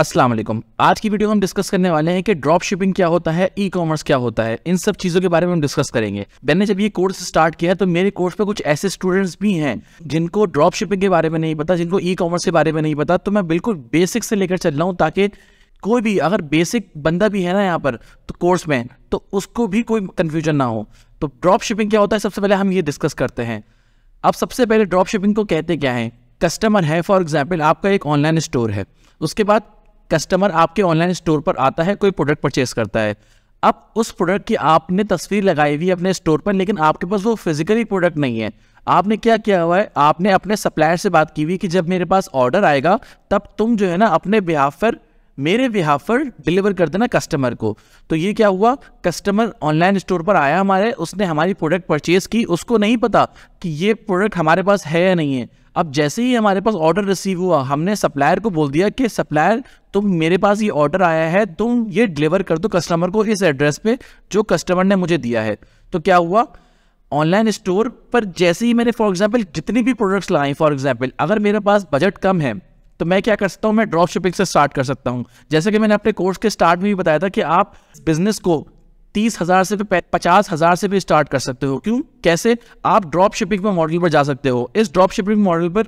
असलम आज की वीडियो में हम डिस्कस करने वाले हैं कि ड्रॉप शिपिंग क्या होता है ई कॉमर्स क्या होता है इन सब चीज़ों के बारे में हम डिस्कस करेंगे मैंने जब ये कोर्स स्टार्ट किया तो मेरे कोर्स पे कुछ ऐसे स्टूडेंट्स भी हैं जिनको ड्रॉप शिपिंग के बारे में नहीं पता जिनको ई कॉमर्स के बारे में नहीं पता तो मैं बिल्कुल बेसिक से लेकर चल रहा हूँ ताकि कोई भी अगर बेसिक बंदा भी है ना यहाँ पर तो कोर्स में तो उसको भी कोई कन्फ्यूजन ना हो तो ड्रॉप शिपिंग क्या होता है सबसे पहले हम ये डिस्कस करते हैं अब सबसे पहले ड्रॉप शिपिंग को कहते क्या है कस्टमर है फॉर एग्जाम्पल आपका एक ऑनलाइन स्टोर है उसके बाद कस्टमर आपके ऑनलाइन स्टोर पर आता है कोई प्रोडक्ट परचेस करता है अब उस प्रोडक्ट की आपने तस्वीर लगाई हुई अपने स्टोर पर लेकिन आपके पास वो फिजिकली प्रोडक्ट नहीं है आपने क्या किया हुआ है आपने अपने सप्लायर से बात की हुई कि जब मेरे पास ऑर्डर आएगा तब तुम जो है ना अपने बिहाफ पर मेरे बिहाफ पर डिलीवर कर देना कस्टमर को तो ये क्या हुआ कस्टमर ऑनलाइन स्टोर पर आया हमारे उसने हमारी प्रोडक्ट परचेज़ की उसको नहीं पता कि ये प्रोडक्ट हमारे पास है या नहीं है अब जैसे ही हमारे पास ऑर्डर रिसीव हुआ हमने सप्लायर को बोल दिया कि सप्लायर तुम मेरे पास ये ऑर्डर आया है तुम ये डिलीवर कर दो कस्टमर को इस एड्रेस पे जो कस्टमर ने मुझे दिया है तो क्या हुआ ऑनलाइन स्टोर पर जैसे ही मैंने फॉर एग्जाम्पल जितनी भी प्रोडक्ट्स लाए फॉर एग्जाम्पल अगर मेरे पास बजट कम है तो मैं क्या कर सकता हूँ मैं ड्रॉप शिपिंग से स्टार्ट कर सकता हूँ जैसे कि मैंने अपने कोर्स के स्टार्ट में भी बताया था कि आप बिजनेस को तीस हज़ार से पचास हज़ार से भी स्टार्ट कर सकते हो क्यों कैसे आप ड्रॉप शिपिंग मॉडल पर जा सकते हो इस ड्रॉप शिपिंग मॉडल पर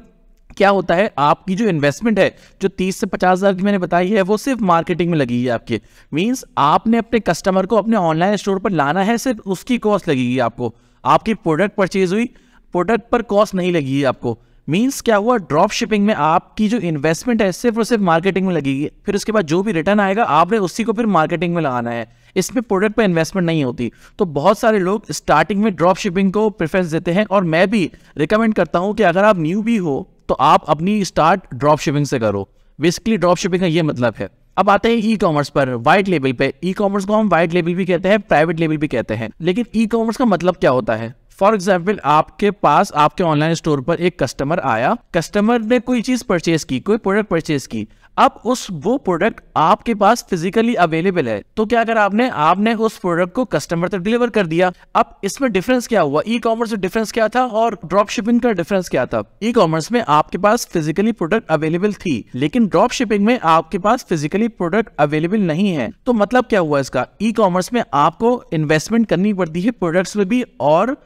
क्या होता है आपकी जो इन्वेस्टमेंट है जो तीस से पचास हज़ार की मैंने बताई है वो सिर्फ मार्केटिंग में लगी है आपके मीन्स आपने अपने कस्टमर को अपने ऑनलाइन स्टोर पर लाना है सिर्फ उसकी कॉस्ट लगेगी आपको आपकी प्रोडक्ट परचेज हुई प्रोडक्ट पर कॉस्ट नहीं लगी है आपको मीन्स क्या हुआ ड्रॉप शिपिंग में आपकी जो इन्वेस्टमेंट है सिर्फ और सिर्फ मार्केटिंग में लगेगी फिर उसके बाद जो भी रिटर्न आएगा आपने उसी को फिर मार्केटिंग में लगाना है इसमें प्रोडक्ट पर इन्वेस्टमेंट नहीं होती तो बहुत सारे लोग स्टार्टिंग में ड्रॉप शिपिंग को प्रेफरेंस देते हैं और मैं भी रिकमेंड करता हूँ कि अगर आप न्यू भी हो तो आप अपनी स्टार्ट ड्रॉप शिपिंग से करो बेसिकली ड्रॉप शिपिंग का ये मतलब है अब आते हैं ई कॉमर्स पर वाइट लेवल पे ई कॉमर्स को हम वाइट लेवल भी कहते हैं प्राइवेट लेवल भी कहते हैं लेकिन ई कॉमर्स का मतलब क्या होता है फॉर एग्जाम्पल आपके पास आपके ऑनलाइन स्टोर पर एक कस्टमर आया कस्टमर ने कोई चीज परचेज की कोई प्रोडक्ट परचेज की अब उस वो प्रोडक्ट आपके पास फिजिकली अवेलेबल है तो क्या अगर आपने आपने उस प्रोडक्ट को कस्टमर तक डिलीवर कर दिया अब इसमें डिफरेंस क्या हुआ ई कॉमर्स में डिफरेंस क्या था और ड्रॉप शिपिंग का डिफरेंस क्या था ई कॉमर्स में आपके पास फिजिकली प्रोडक्ट अवेलेबल थी लेकिन ड्रॉप शिपिंग में आपके पास फिजिकली प्रोडक्ट अवेलेबल नहीं है तो मतलब क्या हुआ इसका ई e कॉमर्स में आपको इन्वेस्टमेंट करनी पड़ती है प्रोडक्ट्स में भी और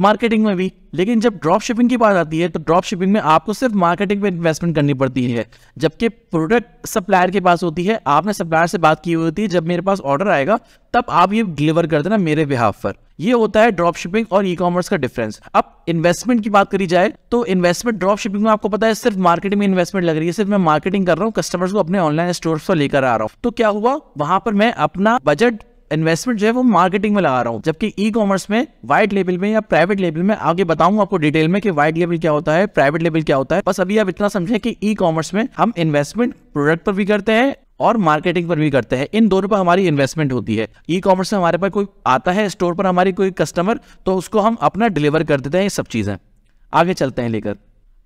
मार्केटिंग में भी लेकिन जब ड्रॉप शिपिंग की बात आती है तो ड्रॉप शिपिंग में आपको सिर्फ मार्केटिंग में इन्वेस्टमेंट करनी पड़ती है जबकि प्रोडक्ट सप्लायर के पास होती है आपने सप्लायर से बात की होती है जब मेरे पास ऑर्डर आएगा तब आप ये डिलीवर कर देना मेरे बिहाफ पर ये होता है ड्रॉप शिपिंग और ई कॉमर्स का डिफरेंस अब इन्वेस्टमेंट की बात करी जाए तो इन्वेस्टमेंट ड्रॉप शिपिंग में आपको पता है सिर्फ मार्केटिंग में इन्वेस्टमेंट लग रही है सिर्फ मैं मार्केटिंग कर रहा हूँ कस्टमर्स को अपने ऑनलाइन स्टोर पर लेकर आ रहा हूँ तो क्या हुआ वहां पर मैं अपना बजट इन्वेस्टमेंट जो है वो मार्केटिंग में लगा रहा हूँ जबकि ई कॉमर्स में व्हाइट लेवल में या प्राइवेट लेवल में आगे बताऊंगा आपको डिटेल में कि व्हाइट लेवल क्या होता है प्राइवेट लेवल क्या होता है बस अभी आप इतना समझे कि ई कॉमर्स में हम इन्वेस्टमेंट प्रोडक्ट पर भी करते हैं और मार्केटिंग पर भी करते हैं इन दोनों पर हमारी इन्वेस्टमेंट होती है ई कॉमर्स में हमारे पास कोई आता है स्टोर पर हमारी कोई कस्टमर तो उसको हम अपना डिलीवर कर देते हैं ये सब चीज़ें आगे चलते हैं लेकर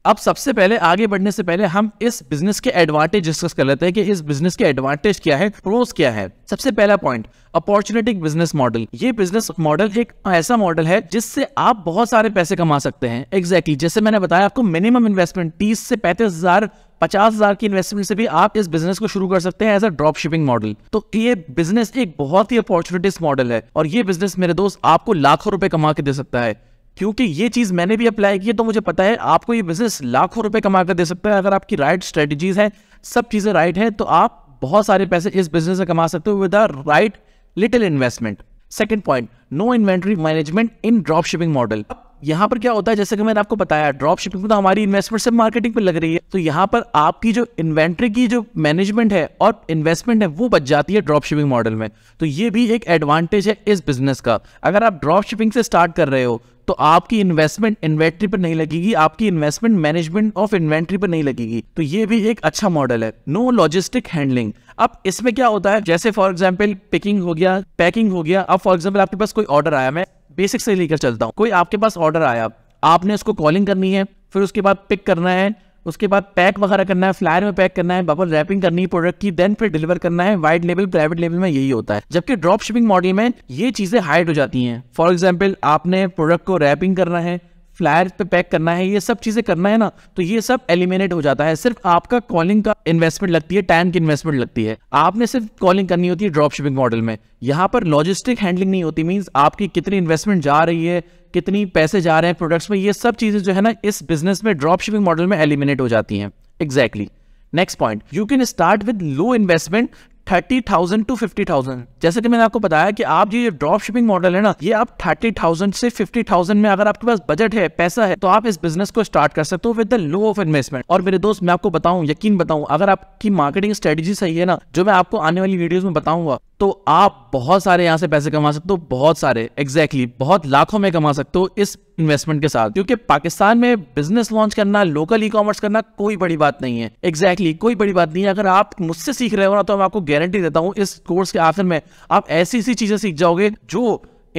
अब सबसे पहले आगे बढ़ने से पहले हम इस बिजनेस के एडवांटेज डिस्कस कर लेते हैं कि इस बिजनेस के एडवांटेज क्या है प्रोस क्या है सबसे पहला पॉइंट अपॉर्चुनिटी बिजनेस मॉडल ये बिजनेस मॉडल एक ऐसा मॉडल है जिससे आप बहुत सारे पैसे कमा सकते हैं एग्जैक्टली exactly, जैसे मैंने बताया आपको मिनिमम इन्वेस्टमेंट तीस से पैंतीस हजार पचास हजार की इन्वेस्टमेंट से भी आप इस बिजनेस को शुरू कर सकते हैं as a drop shipping model तो ये बिजनेस एक बहुत ही अपॉर्चुनिटीज मॉडल है और ये बिजनेस मेरे दोस्त आपको लाखों रुपए कमा के दे सकता है क्योंकि ये चीज़ मैंने भी अप्लाई की है तो मुझे पता है आपको ये बिजनेस लाखों रुपए कमा कर दे सकता है अगर आपकी राइट स्ट्रेटजीज हैं सब चीज़ें राइट हैं तो आप बहुत सारे पैसे इस बिजनेस से कमा सकते हो with a right little investment second point no inventory management in drop shipping model यहाँ पर क्या होता है जैसे कि मैंने आपको बताया ड्रॉप शिपिंग में तो हमारी इन्वेस्टमेंट सिर्फ मार्केटिंग पे लग रही है तो यहाँ पर आपकी जो इन्वेंट्री की जो मैनेजमेंट है और इन्वेस्टमेंट है वो बच जाती है ड्रॉप शिपिंग मॉडल में तो ये भी एक एडवांटेज है इस बिजनेस का अगर आप ड्रॉप शिपिंग से स्टार्ट कर रहे हो तो आपकी इन्वेस्टमेंट इन्वेंट्री पर नहीं लगेगी आपकी इन्वेस्टमेंट मैनेजमेंट ऑफ इन्वेंट्री पर नहीं लगेगी तो ये भी एक अच्छा मॉडल है नो लॉजिस्टिक हैंडलिंग अब इसमें क्या होता है जैसे फॉर एग्जाम्पल पिकिंग हो गया पैकिंग हो गया अब फॉर एग्जाम्पल आपके पास कोई ऑर्डर आया मैं बेसिक से लेकर चलता हूँ कोई आपके पास ऑर्डर आया आपने उसको कॉलिंग करनी है फिर उसके बाद पिक करना है उसके बाद पैक वगैरह करना है फ्लायर में पैक करना है बबल रैपिंग करनी है प्रोडक्ट की देन फिर डिलीवर करना है वाइड लेवल प्राइवेट लेवल में यही होता है जबकि ड्रॉप शिपिंग मॉडल में ये चीज़ें हाइड हो जाती हैं फॉर एग्जाम्पल आपने प्रोडक्ट को रैपिंग करना है फ्लायर पे पैक करना है ये सब चीज़ें करना है ना तो ये सब एलिमिनेट हो जाता है सिर्फ आपका कॉलिंग का इन्वेस्टमेंट लगती है टाइम की इन्वेस्टमेंट लगती है आपने सिर्फ कॉलिंग करनी होती है ड्रॉप शिपिंग मॉडल में यहाँ पर लॉजिस्टिक हैंडलिंग नहीं होती मीन्स आपकी कितनी इन्वेस्टमेंट जा रही है कितनी पैसे जा रहे हैं प्रोडक्ट्स में ये सब चीज़ें जो है ना इस बिजनेस में ड्रॉप शिपिंग मॉडल में एलिमिनेट हो जाती हैं exactly next point you can start with low investment thirty thousand to fifty thousand जैसे कि मैंने आपको बताया कि आप जो ये ड्रॉप शिपिंग मॉडल है ना ये आप थर्टी थाउजेंड से फिफ्टी थाउजेंड में अगर आपके पास बजट है पैसा है तो आप इस बिजनेस को स्टार्ट कर सकते हो with the low of investment और मेरे दोस्त मैं आपको बताऊं यकीन बताऊं अगर आपकी मार्केटिंग स्ट्रेटेजी सही है ना जो मैं आपको आने वाली वीडियोज में बताऊंगा तो आप बहुत सारे यहाँ से पैसे कमा सकते हो बहुत सारे एग्जैक्टली exactly, बहुत लाखों में कमा सकते हो इस इन्वेस्टमेंट के साथ क्योंकि पाकिस्तान में बिजनेस लॉन्च करना लोकल ई कॉमर्स करना कोई बड़ी बात नहीं है एग्जैक्टली exactly, कोई बड़ी बात नहीं है अगर आप मुझसे सीख रहे हो ना तो मैं आपको गारंटी देता हूँ इस कोर्स के आखिर में आप ऐसी ऐसी चीज़ें सीख जाओगे जो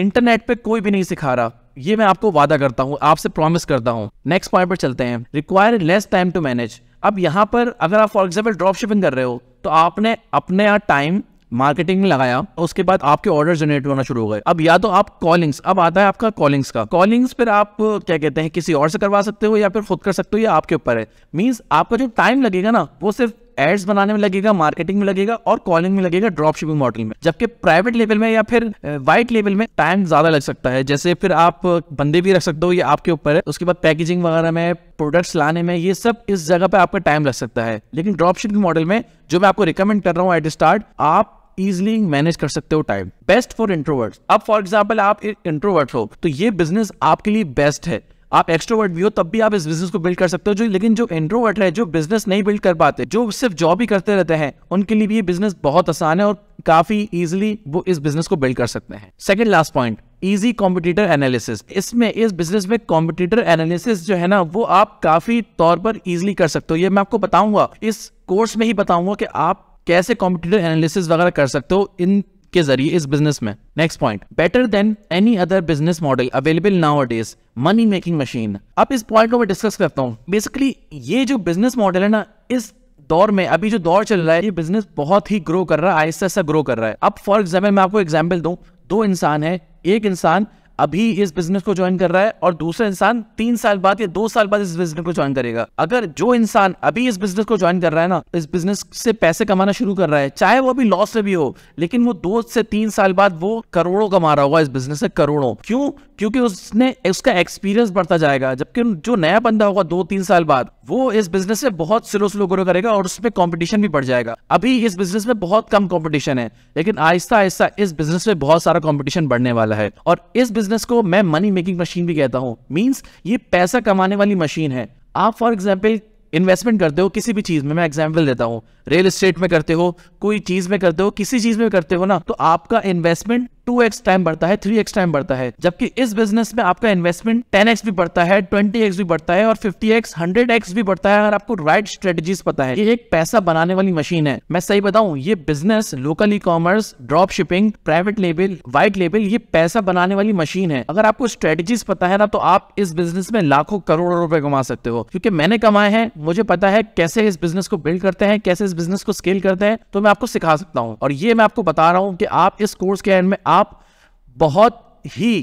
इंटरनेट पे कोई भी नहीं सिखा रहा ये मैं आपको वादा करता हूँ आपसे प्रॉमिस करता हूँ नेक्स्ट पॉइंट पर चलते हैं require less time to manage अब यहाँ पर अगर आप फॉर एग्जाम्पल ड्रॉप शिपिंग कर रहे हो तो आपने अपने यहाँ टाइम मार्केटिंग में लगाया उसके बाद आपके ऑर्डर जनरेट होना शुरू हो गए अब या तो आप कॉलिंग्स अब आता है आपका कॉलिंग्स का कॉलिंग्स फिर आप क्या कहते हैं किसी और से करवा सकते हो या फिर खुद कर सकते हो या आपके ऊपर है मीन्स आपका जो टाइम लगेगा ना वो सिर्फ एड्स बनाने में लगेगा मार्केटिंग में लगेगा और कॉलिंग में लगेगा ड्रॉप शिपिंग मॉडल में जबकि प्राइवेट लेवल में या फिर वाइट लेवल में टाइम ज्यादा लग सकता है जैसे फिर आप बंदे भी रख सकते हो ये आपके ऊपर है उसके बाद पैकेजिंग वगैरह में प्रोडक्ट्स लाने में ये सब इस जगह पे आपका टाइम लग सकता है लेकिन ड्रॉप शिपिंग मॉडल में जो मैं आपको रिकमेंड कर रहा हूँ एट स्टार्ट आप इजिली मैनेज कर सकते हो टाइम बेस्ट फॉर इंट्रोवर्ट अब फॉर एग्जाम्पल आप इंट्रोवर्ट हो तो ये बिजनेस आपके लिए बेस्ट है आप एक्सट्रोवर्ट भी हो तब भी आप इस बिजनेस को बिल्ड कर सकते हो जो लेकिन जो इंट्रोवर्ट है जो बिजनेस नहीं बिल्ड कर पाते जो सिर्फ जॉब ही करते रहते हैं उनके लिए भी ये बिजनेस बहुत आसान है और काफी इजिली वो इस बिजनेस को बिल्ड कर सकते हैं second last point easy competitor analysis इसमें इस बिजनेस में कॉम्पिटिटर एनालिसिस जो है ना वो आप काफी तौर पर इजिली कर सकते हो ये मैं आपको बताऊंगा इस कोर्स में ही बताऊंगा कि आप कैसे कॉम्पिटिटर एनालिसिस वगैरह कर सकते हो इन के जरिए इस बिजनेस में next point better than any other business model available nowadays money making machine अब इस पॉइंट को मैं डिस्कस करता हूँ बेसिकली ये जो बिजनेस मॉडल है ना इस दौर में अभी जो दौर चल रहा है ये बिजनेस बहुत ही ग्रो कर रहा है आहिस्ता आहिस्ता ग्रो कर रहा है अब फॉर एग्जाम्पल मैं आपको एग्जाम्पल दू दो इंसान है एक इंसान अभी इस बिजनेस को ज्वाइन कर रहा है और दूसरा इंसान तीन साल बाद या दो साल बाद इस बिजनेस को ज्वाइन करेगा अगर जो इंसान अभी इस बिजनेस को ज्वाइन कर रहा है ना इस बिजनेस से पैसे कमाना शुरू कर रहा है चाहे वो अभी लॉस में भी हो लेकिन वो दो से तीन साल बाद वो करोड़ों कमा रहा होगा इस बिजनेस से करोड़ों क्यों क्योंकि उसने उसका एक्सपीरियंस बढ़ता जाएगा जबकि जो नया बंदा होगा दो तीन साल बाद वो इस बिजनेस से बहुत स्लो स्लो ग्रो करेगा और उसमें कॉम्पिटिशन भी बढ़ जाएगा अभी इस बिजनेस में बहुत कम कॉम्पिटिशन है लेकिन आहिस्ता आहिस्ता इस बिजनेस में बहुत सारा कॉम्पिटिशन बढ़ने वाला है और इस बिजनेस को मैं मनी मेकिंग मशीन भी कहता हूँ मीन्स ये पैसा कमाने वाली मशीन है आप फॉर एग्जाम्पल इन्वेस्टमेंट करते हो किसी भी चीज में मैं एग्जाम्पल देता हूँ रियल एस्टेट में करते हो कोई चीज में करते हो किसी चीज में करते हो ना तो आपका इन्वेस्टमेंट टू एक्स टाइम बढ़ता है थ्री एक्स टाइम बढ़ता है जबकि इस बिजनेस में आपका इन्वेस्टमेंट टेन एक्स भी बढ़ता है ट्वेंटी एक्स भी बढ़ता है और फिफ्टी एक्स हंड्रेड एक्स भी बढ़ता है अगर आपको राइट स्ट्रेटेजी पता है ये एक पैसा बनाने वाली मशीन है मैं सही बताऊं ये business local e commerce drop shipping private label white label ये पैसा बनाने वाली मशीन है अगर आपको स्ट्रेटेजी पता है ना तो आप इस बिजनेस में लाखों करोड़ों रुपए कमा सकते हो क्योंकि मैंने कमाए हैं मुझे पता है कैसे इस बिजनेस को बिल्ड करते हैं कैसे इस बिजनेस को स्केल करते हैं तो मैं आपको सिखा सकता हूँ और ये मैं आपको बता रहा हूँ कि आप इस कोर्स के एंड में आप आप बहुत ही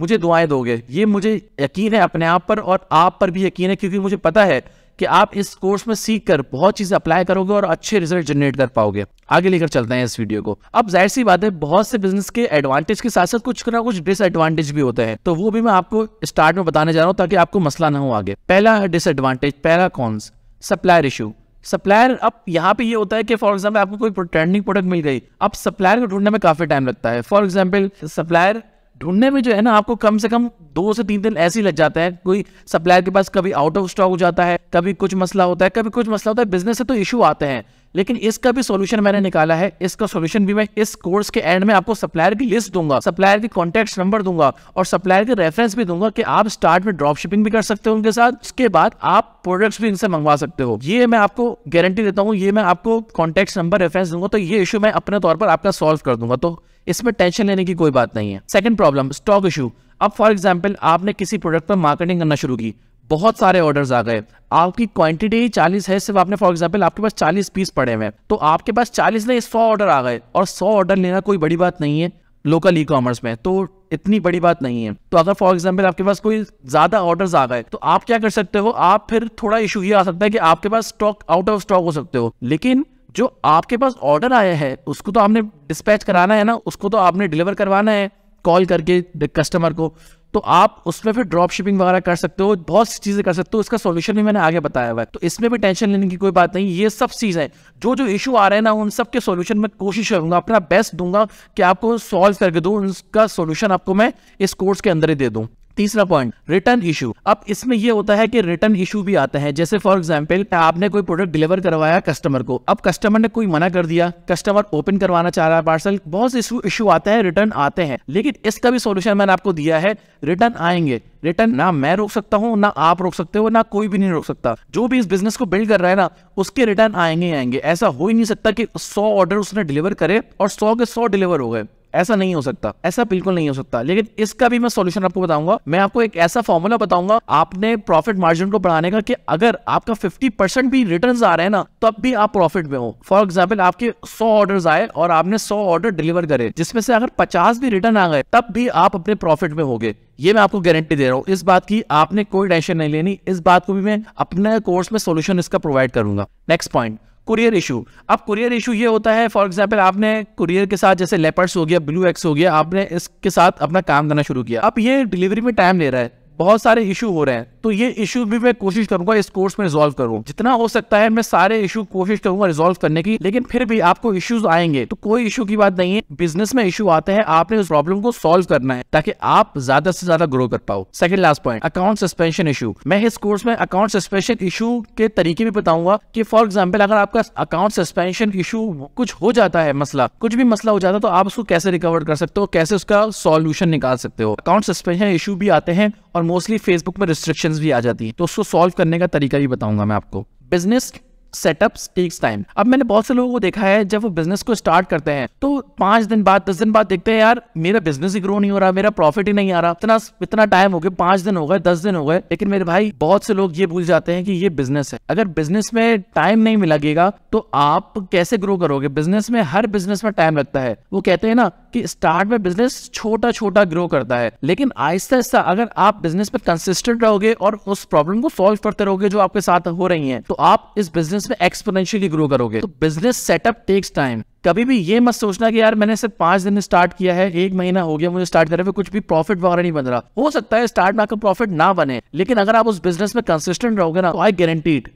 मुझे दुआएं दोगे ये मुझे यकीन है अपने आप पर और आप पर भी यकीन है क्योंकि मुझे पता है कि आप इस कोर्स में सीख कर बहुत चीज़ें अप्लाई करोगे और अच्छे रिजल्ट जनरेट कर पाओगे आगे लेकर चलते हैं इस वीडियो को अब जाहिर सी बात है बहुत से बिजनेस के एडवांटेज के साथ साथ कुछ ना कुछ डिसएडवांटेज भी होते हैं तो वो भी मैं आपको स्टार्ट में बताने जा रहा हूँ ताकि आपको मसला ना हो आगे पहला डिसएडवांटेज पहला कॉन्स सप्लायर इशू सप्लायर अब यहाँ पे ये होता है कि फॉर एग्जाम्पल आपको कोई ट्रेंडिंग प्रोडक्ट मिल गई अब सप्लायर को ढूंढने में काफ़ी टाइम लगता है फॉर एग्जाम्पल सप्लायर ढूंढने में जो है ना आपको कम से कम दो से तीन दिन ऐसे ही लग जाता है कोई सप्लायर के पास कभी आउट ऑफ स्टॉक हो जाता है कभी कुछ मसला होता है कभी कुछ मसला होता है बिजनेस से तो इशू आते हैं लेकिन इसका भी सॉल्यूशन मैंने निकाला है इसका सॉल्यूशन भी मैं इस कोर्स के एंड में आपको सप्लायर की लिस्ट दूंगा सप्लायर की कॉन्टेक्ट नंबर दूंगा और सप्लायर के रेफरेंस भी दूंगा कि आप स्टार्ट में ड्रॉप शिपिंग भी कर सकते हो उनके साथ उसके बाद आप प्रोडक्ट्स भी इनसे मंगवा सकते हो ये मैं आपको गारंटी देता हूँ ये मैं आपको कॉन्टेक्ट नंबर रेफरेंस दूंगा तो ये इशू मैं अपने तौर पर आपका सोल्व कर दूंगा तो इसमें टेंशन लेने की कोई बात नहीं है सेकंड प्रॉब्लम स्टॉक इशू अब फॉर एग्जाम्पल आपने किसी प्रोडक्ट पर मार्केटिंग करना शुरू की बहुत सारे ऑर्डर्स आ गए आपकी क्वांटिटी ही चालीस है सिर्फ आपने फॉर एग्जाम्पल आपके पास चालीस पीस पड़े हुए हैं तो आपके पास चालीस नहीं सौ ऑर्डर आ गए और सौ ऑर्डर लेना कोई बड़ी बात नहीं है लोकल ई कॉमर्स में तो इतनी बड़ी बात नहीं है तो अगर फॉर एग्जाम्पल आपके पास कोई ज्यादा ऑर्डर आ गए तो आप क्या कर सकते हो आप फिर थोड़ा इशू ये आ सकता है कि आपके पास स्टॉक आउट ऑफ स्टॉक हो सकते हो लेकिन जो आपके पास ऑर्डर आया है उसको तो आपने डिस्पैच कराना है ना उसको तो आपने डिलीवर करवाना है कॉल करके कस्टमर को तो आप उसमें फिर ड्रॉप शिपिंग वगैरह कर सकते हो बहुत सी चीज़ें कर सकते हो इसका सोल्यूशन भी मैंने आगे बताया हुआ है तो इसमें भी टेंशन लेने की कोई बात नहीं ये सब चीज़ें जो जो इशू आ रहे हैं ना उन सब के सोल्यूशन में कोशिश करूंगा अपना बेस्ट दूंगा कि आपको सॉल्व करके दूँ उनका सोल्यूशन आपको मैं इस कोर्स के अंदर ही दे दूँ तीसरा पॉइंट रिटर्न इशू अब इसमें यह होता है कि रिटर्न इशू भी आते हैं जैसे फॉर एग्जाम्पल आपने कोई प्रोडक्ट डिलीवर करवाया कस्टमर को अब कस्टमर ने कोई मना कर दिया कस्टमर ओपन करवाना चाह रहा है पार्सल बहुत से इशू आते हैं रिटर्न आते हैं लेकिन इसका भी सोल्यूशन मैंने आपको दिया है रिटर्न आएंगे रिटर्न ना मैं रोक सकता हूँ ना आप रोक सकते हो ना कोई भी नहीं रोक सकता जो भी इस बिजनेस को बिल्ड कर रहा है ना उसके रिटर्न आएंगे आएंगे ऐसा हो ही नहीं सकता कि सौ ऑर्डर उसने डिलीवर करे और सौ के सौ डिलीवर हो गए ऐसा नहीं हो सकता ऐसा बिल्कुल नहीं हो सकता लेकिन इसका भी मैं सोल्यूशन आपको बताऊंगा मैं आपको एक ऐसा फॉर्मूला बताऊंगा आपने प्रॉफिट मार्जिन को बढ़ाने का कि अगर आपका 50 परसेंट भी रिटर्न आ रहे हैं ना तब भी आप प्रॉफिट में हो फॉर एग्जाम्पल आपके 100 ऑर्डर आए और आपने 100 ऑर्डर डिलीवर करे जिसमें से अगर पचास भी रिटर्न आ गए तब भी आप अपने प्रॉफिट में होगे ये मैं आपको गारंटी दे रहा हूँ इस बात की आपने कोई टेंशन नहीं लेनी इस बात को भी मैं अपने कोर्स में सोल्यूशन इसका प्रोवाइड करूंगा नेक्स्ट पॉइंट कुरियर इशू अब कुरियर इशू ये होता है फॉर एग्जाम्पल आपने कुरियर के साथ जैसे लेपर्स हो गया ब्लू एक्स हो गया आपने इसके साथ अपना काम करना शुरू किया अब ये डिलीवरी में टाइम ले रहा है बहुत सारे इशू हो रहे हैं तो ये इशू भी मैं कोशिश करूंगा इस कोर्स में रिजोल्व करूँ जितना हो सकता है मैं सारे इशू कोशिश करूंगा रिजोल्व करने की लेकिन फिर भी आपको इश्यूज आएंगे तो कोई इशू की बात नहीं है बिजनेस में इशू आते हैं आपने उस प्रॉब्लम को सोल्व करना है ताकि आप ज्यादा से ज्यादा ग्रो कर पाओ second last point account suspension issue मैं इस कोर्स में अकाउंट सस्पेंशन इशू के तरीके भी बताऊंगा की फॉर एग्जाम्पल अगर आपका अकाउंट सस्पेंशन इशू कुछ हो जाता है मसला कुछ भी मसला हो जाता है तो आप उसको कैसे रिकवर कर सकते हो कैसे उसका सोल्यूशन निकाल सकते हो अकाउंट सस्पेंशन इशू भी आते हैं और मोस्टली फेसबुक में रिस्ट्रिक्शंस भी आ जाती है तो उसको सॉल्व करने का तरीका भी बताऊंगा मैं आपको बिजनेस सेटअप्स टेक्स टाइम अब मैंने बहुत से लोगों को देखा है जब वो बिजनेस को स्टार्ट करते हैं तो पांच दिन बाद दस दिन बाद देखते हैं यार मेरा बिजनेस ही ग्रो नहीं हो रहा मेरा प्रॉफिट ही नहीं आ रहा इतना इतना टाइम हो गया पांच दिन हो गए दस दिन हो गए लेकिन मेरे भाई बहुत से लोग ये भूल जाते हैं कि ये बिजनेस है अगर बिजनेस में टाइम नहीं मिलागेगा तो आप कैसे ग्रो करोगे बिजनेस में हर बिजनेस में टाइम लगता है वो कहते हैं ना कि स्टार्ट में बिजनेस छोटा छोटा ग्रो करता है लेकिन आहिस्ता आहिस्ता अगर आप बिजनेस में कंसिस्टेंट रहोगे और उस प्रॉब्लम को सॉल्व करते रहोगे जो आपके साथ हो रही है तो आप इस बिजनेस बिजनेस में एक्सपोनेंशियली ग्रो करोगे तो बिजनेस सेटअप टेक्स टाइम कभी भी ये मत सोचना कि यार मैंने सिर्फ पांच दिन स्टार्ट किया है एक महीना हो गया मुझे स्टार्ट करे कुछ भी प्रॉफिट वगैरह नहीं बन रहा हो सकता है स्टार्ट में आपका प्रॉफिट ना बने लेकिन अगर आप उस बिजनेस में कंसिस्टेंट रहोगे ना तो आई गारंटीड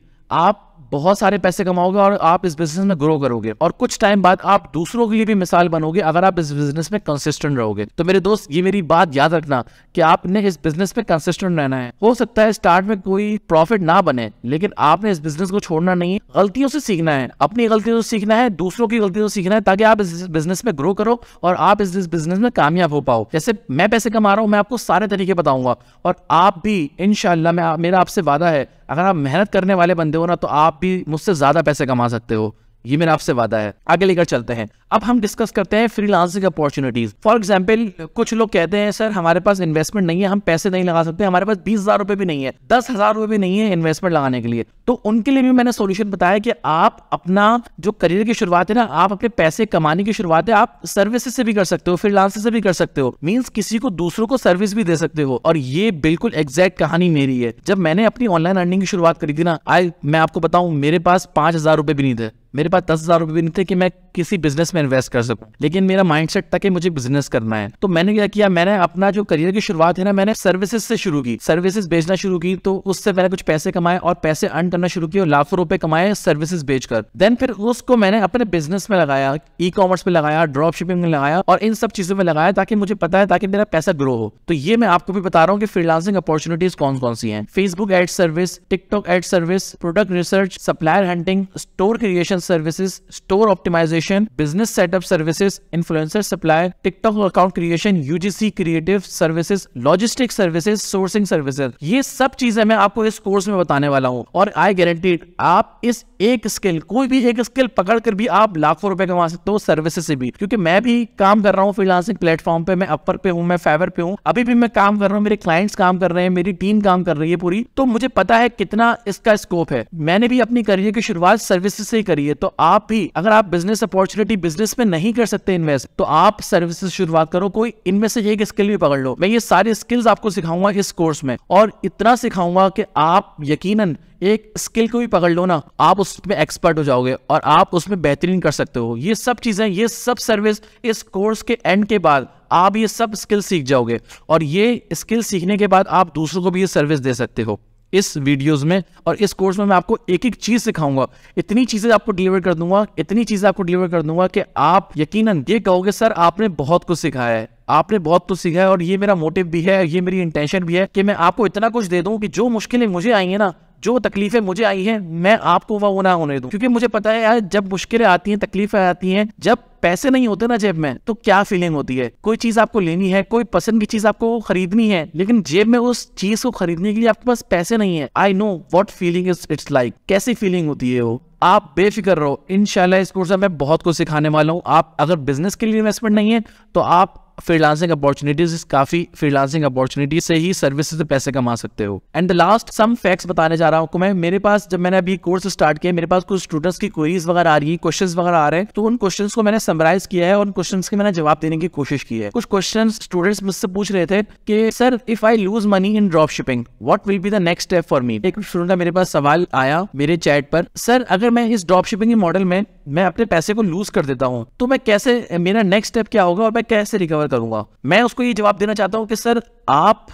आप बहुत सारे पैसे कमाओगे और आप इस बिजनेस में ग्रो करोगे और कुछ टाइम बाद आप दूसरों के लिए भी मिसाल बनोगे अगर आप इस बिजनेस में कंसिस्टेंट रहोगे तो मेरे दोस्त ये मेरी बात याद रखना कि आपने इस बिजनेस में कंसिस्टेंट रहना है हो सकता है स्टार्ट में कोई प्रॉफिट ना बने लेकिन आपने इस बिजनेस को छोड़ना नहीं गलतियों से सीखना है अपनी गलतियों से सीखना है दूसरों की गलतियों से सीखना है ताकि आप इस बिजनेस में ग्रो करो और आप इस बिजनेस में कामयाब हो पाओ जैसे मैं पैसे कमा रहा हूँ मैं आपको सारे तरीके बताऊंगा और आप भी इनशाला मेरा आपसे वादा है अगर आप मेहनत करने वाले बंदे हो ना तो आप भी मुझसे ज़्यादा पैसे कमा सकते हो ये मेरा आपसे वादा है आगे लेकर चलते हैं अब हम डिस्कस करते हैं फ्रीलांसिंग अपॉर्चुनिटीज फॉर एग्जाम्पल कुछ लोग कहते हैं सर हमारे पास इन्वेस्टमेंट नहीं है हम पैसे नहीं लगा सकते हमारे पास बीस हजार रुपए भी नहीं है दस हजार रुपए भी नहीं है इन्वेस्टमेंट लगाने के लिए तो उनके लिए भी मैंने सोल्यूशन बताया कि आप अपना जो करियर की शुरुआत है ना आप अपने पैसे कमाने की शुरुआत है आप सर्विसेज से भी कर सकते हो फ्रीलांस से भी कर सकते हो मीन्स किसी को दूसरों को सर्विस भी दे सकते हो और ये बिल्कुल एग्जैक्ट कहानी मेरी है जब मैंने अपनी ऑनलाइन अर्निंग की शुरुआत करी थी ना आई मैं आपको बताऊं मेरे पास पांच हजार रुपए भी नहीं थे मेरे पास दस हजार रुपए भी नहीं थे कि मैं किसी बिजनेस में इन्वेस्ट कर सकूँ लेकिन मेरा माइंडसेट था कि मुझे बिजनेस करना है तो मैंने क्या किया मैंने अपना जो करियर की शुरुआत है ना मैंने सर्विसेज से शुरू की सर्विसेज बेचना शुरू की तो उससे मैंने कुछ पैसे कमाए और पैसे अर्न करना शुरू किया और लाखों रुपए कमाए सर्विसेज बेचकर देन फिर उसको मैंने अपने बिजनेस में लगाया ई कॉमर्स में लगाया ड्रॉप शिपिंग में लगाया और इन सब चीजों में लगाया ताकि मुझे पता है ताकि मेरा पैसा ग्रो हो तो ये मैं आपको भी बता रहा हूँ कि फ्रीलांसिंग अपॉर्चुनिटीज कौन कौन सी हैं Facebook ad service TikTok ad service product research supplier hunting store creation services store optimization business setup services, influencer supply TikTok account creation UGC creative service logistic service sourcing service ये सब चीजें मैं आपको इस कोर्स में बताने वाला हूँ और आई गारंटीड आप इस एक स्किल कोई भी एक स्किल पकड़ कर भी आप लाखों रुपए कमा सकते हो सर्विसेज से भी क्योंकि मैं भी काम कर रहा हूँ फ्रीलांसिंग प्लेटफॉर्म पे मैं अपर पे हूँ मैं फेवर पे हूँ अभी भी मैं काम कर रहा हूँ मेरे क्लाइंट्स काम कर रहे हैं मेरी टीम काम कर रही है पूरी तो मुझे पता है कितना इसका स्कोप है मैंने भी अपनी करियर की शुरुआत सर्विसेज से ही करी है तो आप भी अगर आप बिजनेस अपॉर्चुनिटी बिजनेस बिजनेस में नहीं कर सकते इन्वेस्ट तो आप सर्विसेज शुरुआत करो कोई इनमें से एक स्किल भी पकड़ लो मैं ये सारी स्किल्स आपको सिखाऊंगा इस कोर्स में और इतना सिखाऊंगा कि आप यकीनन एक स्किल को भी पकड़ लो ना आप उसमें एक्सपर्ट हो जाओगे और आप उसमें बेहतरीन कर सकते हो ये सब चीजें ये सब सर्विस इस कोर्स के एंड के बाद आप ये सब स्किल सीख जाओगे और ये स्किल सीखने के बाद आप दूसरों को भी ये सर्विस दे सकते हो इस वीडियोस में और इस कोर्स में मैं आपको एक एक चीज़ सिखाऊंगा इतनी चीज़ें आपको डिलीवर कर दूंगा इतनी चीज़ें आपको डिलीवर कर दूंगा कि आप यकीनन ये कहोगे सर आपने बहुत कुछ सिखाया है आपने बहुत कुछ सीखा है और ये मेरा मोटिव भी है ये मेरी इंटेंशन भी है कि मैं आपको इतना कुछ दे दूँ कि जो मुश्किलें मुझे आई है ना जो तकलीफें मुझे आई हैं मैं आपको वह ना होने दूं क्योंकि मुझे पता है यार जब मुश्किलें आती हैं तकलीफें आती हैं जब पैसे नहीं होते ना जेब में तो क्या फीलिंग होती है कोई चीज आपको लेनी है कोई पसंद की चीज आपको खरीदनी है लेकिन जेब में उस चीज को खरीदने के लिए आपके पास पैसे नहीं है I know what feeling is it's like कैसी फीलिंग होती है वो आप बेफिक्र रहो इनशाला इस कोर्स में मैं बहुत कुछ सिखाने वाला हूँ आप अगर बिजनेस के लिए इन्वेस्टमेंट नहीं है तो आप फ्रीलांसिंग अपॉर्चुनिटीज काफी फ्रीलांसिंग अपॉर्चुनिटीज से ही सर्विसेज से पैसे कमा सकते हो and the last some facts बताने जा रहा हूँ मैं मेरे पास जब मैंने अभी कोर्स स्टार्ट किया मेरे पास कुछ स्टूडेंट्स की क्वेरीज वगैरह आ रही है क्वेश्चन वगैरह आ रहे हैं तो उन क्वेश्चन को मैंने समराइज किया है और क्वेश्चन के मैंने जवाब देने की कोशिश की है कुछ क्वेश्चन स्टूडेंट्स मुझसे पूछ रहे थे कि sir if I lose money in drop shipping what will be the next step for me एक स्टूडेंट का मेरे पास सवाल आया मेरे चैट पर सर अगर मैं इस ड्रॉप शिपिंग मॉडल में मैं अपने पैसे को लूज कर देता हूँ तो मैं कैसे मेरा नेक्स्ट स्टेप क्या होगा और मैं कैसे रिकवर करूंगा मैं उसको ये जवाब देना चाहता हूँ कि सर आप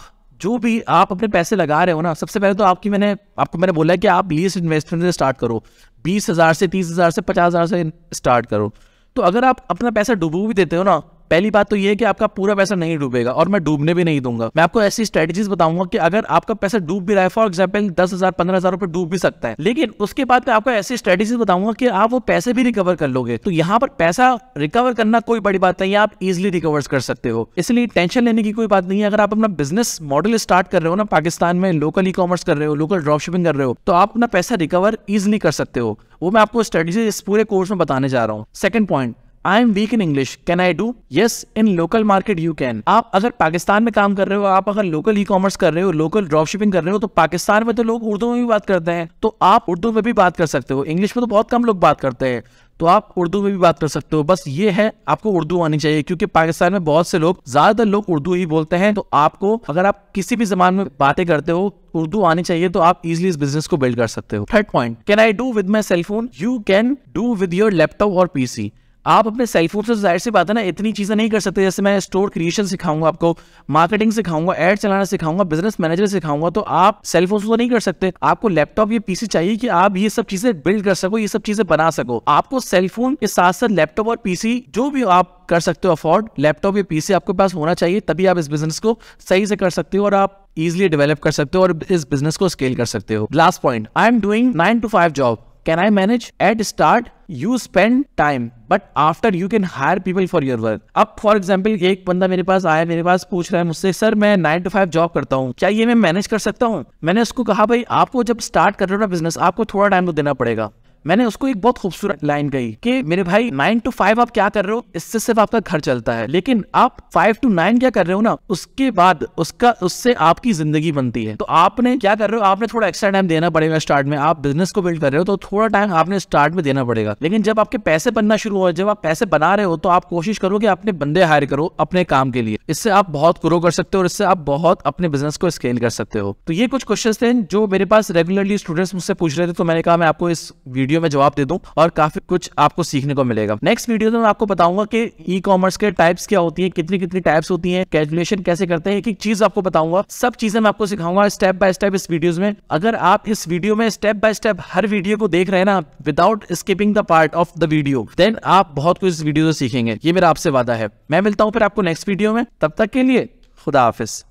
जो भी आप अपने पैसे लगा रहे हो ना सबसे पहले तो आपकी मैंने आपको मैंने बोला है कि आप लीज इन्वेस्टमेंट से स्टार्ट करो बीस हज़ार से तीस हज़ार से पचास हज़ार से स्टार्ट करो तो अगर आप अपना पैसा डुबो भी देते हो ना पहली बात तो ये है कि आपका पूरा पैसा नहीं डूबेगा और मैं डूबने भी नहीं दूंगा मैं आपको ऐसी स्ट्रेटेजीज बताऊंगा कि अगर आपका पैसा डूब भी रहा है फॉर एग्जाम्पल दस हजार पंद्रह हजार रुपए डूब भी सकता है लेकिन उसके बाद मैं आपको ऐसी स्ट्रेटेजीज बताऊंगा कि आप वो पैसे भी रिकवर कर लोगे तो यहाँ पर पैसा रिकवर करना कोई बड़ी बात नहीं है आप इजिली रिकवर कर सकते हो इसलिए टेंशन लेने की कोई बात नहीं है अगर आप अपना बिजनेस मॉडल स्टार्ट कर रहे हो ना पाकिस्तान में लोकल ई कॉमर्स कर रहे हो लोकल ड्रॉप शिपिंग कर रहे हो तो आप अपना पैसा रिकवर इजिली कर सकते हो वो मैं आपको स्ट्रेटेजी इस पूरे कोर्स में बताने जा रहा हूँ second point I am weak in English can I do yes in local market you can आप अगर पाकिस्तान में काम कर रहे हो आप अगर लोकल ई कॉमर्स कर रहे हो लोकल ड्रॉप शिपिंग कर रहे हो तो पाकिस्तान में तो लोग उर्दू में भी बात करते हैं तो आप उर्दू में भी बात कर सकते हो इंग्लिश में तो बहुत कम लोग बात करते हैं तो आप उर्दू में भी बात कर सकते हो बस ये है आपको उर्दू आनी चाहिए क्योंकि पाकिस्तान में बहुत से लोग ज्यादातर लोग उर्दू ही बोलते हैं तो आपको अगर आप किसी भी जमान में बातें करते हो उर्दू आनी चाहिए तो आप इजिली इस बिजनेस को बिल्ड कर सकते हो third point can I do with my cell phone you can do with your laptop और पीसी आप अपने सेलफोन से तो जाहिर सी बात है ना इतनी चीज़ें नहीं कर सकते जैसे मैं स्टोर क्रिएशन सिखाऊंगा आपको मार्केटिंग सिखाऊंगा एड चलाना सिखाऊंगा बिजनेस मैनेजर सिखाऊंगा तो आप सेलफोन से तो नहीं कर सकते आपको लैपटॉप या पीसी चाहिए कि आप ये सब चीज़ें बिल्ड कर सको ये सब चीज़ें बना सको आपको सेलफोन के साथ साथ लैपटॉप और पीसी जो भी आप कर सकते हो अफोर्ड लैपटॉप या पीसी आपके पास होना चाहिए तभी आप इस बिजनेस को सही से कर सकते हो और आप इजिली डेवलप कर सकते हो और इस बिजनेस को स्केल कर सकते हो last point I am doing nine to five job Can I manage? At start, you spend time, but after you can hire people for your work. अब for example एक बंदा मेरे पास आया मेरे पास पूछ रहा है मुझसे सर मैं नाइन टू फाइव जॉब करता हूँ क्या ये मैं मैनेज कर सकता हूँ मैंने उसको कहा भाई आपको जब स्टार्ट कर रहे हो ना बिजनेस आपको थोड़ा टाइम तो देना पड़ेगा मैंने उसको एक बहुत खूबसूरत लाइन कही कि मेरे भाई नाइन टू फाइव आप क्या कर रहे हो इससे सिर्फ आपका घर चलता है लेकिन आप फाइव टू नाइन क्या कर रहे हो ना उसके बाद उसका उससे आपकी जिंदगी बनती है तो आपने क्या कर रहे हो आपने थोड़ा एक्स्ट्रा टाइम देना पड़ेगा स्टार्ट में आप बिजनेस को बिल्ड कर रहे हो तो थोड़ा टाइम आपने स्टार्ट में देना पड़ेगा लेकिन जब आपके पैसे बनना शुरू हो जब आप पैसे बना रहे हो तो आप कोशिश करो कि अपने बंदे हायर करो अपने काम के लिए इससे आप बहुत ग्रो कर सकते हो और इससे आप बहुत अपने बिजनेस को स्केल कर सकते हो तो ये कुछ क्वेश्चन थे जो मेरे पास रेगुलरली स्टूडेंट्स मुझसे पूछ रहे थे तो मैंने कहा मैं आपको इस वीडियो वीडियो में जवाब दे दूं और काफी कुछ आपको सीखने को मिलेगा नेक्स्ट वीडियो में आपको बताऊंगा कि ई कॉमर्स के टाइप्स क्या होती है कितनी कितनी टाइप्स होती है कैलकुलेशन कैसे करते हैं एक एक चीज आपको बताऊंगा सब चीजें मैं आपको सिखाऊंगा स्टेप बाय स्टेप इस वीडियो में अगर आप इस वीडियो में स्टेप बाय स्टेप हर वीडियो को देख रहे हैं ना without skipping the part of the video then आप बहुत कुछ इस वीडियो से सीखेंगे ये मेरा आपसे वादा है मैं मिलता हूँ फिर आपको नेक्स्ट वीडियो में तब तक के लिए खुदा हाफिज़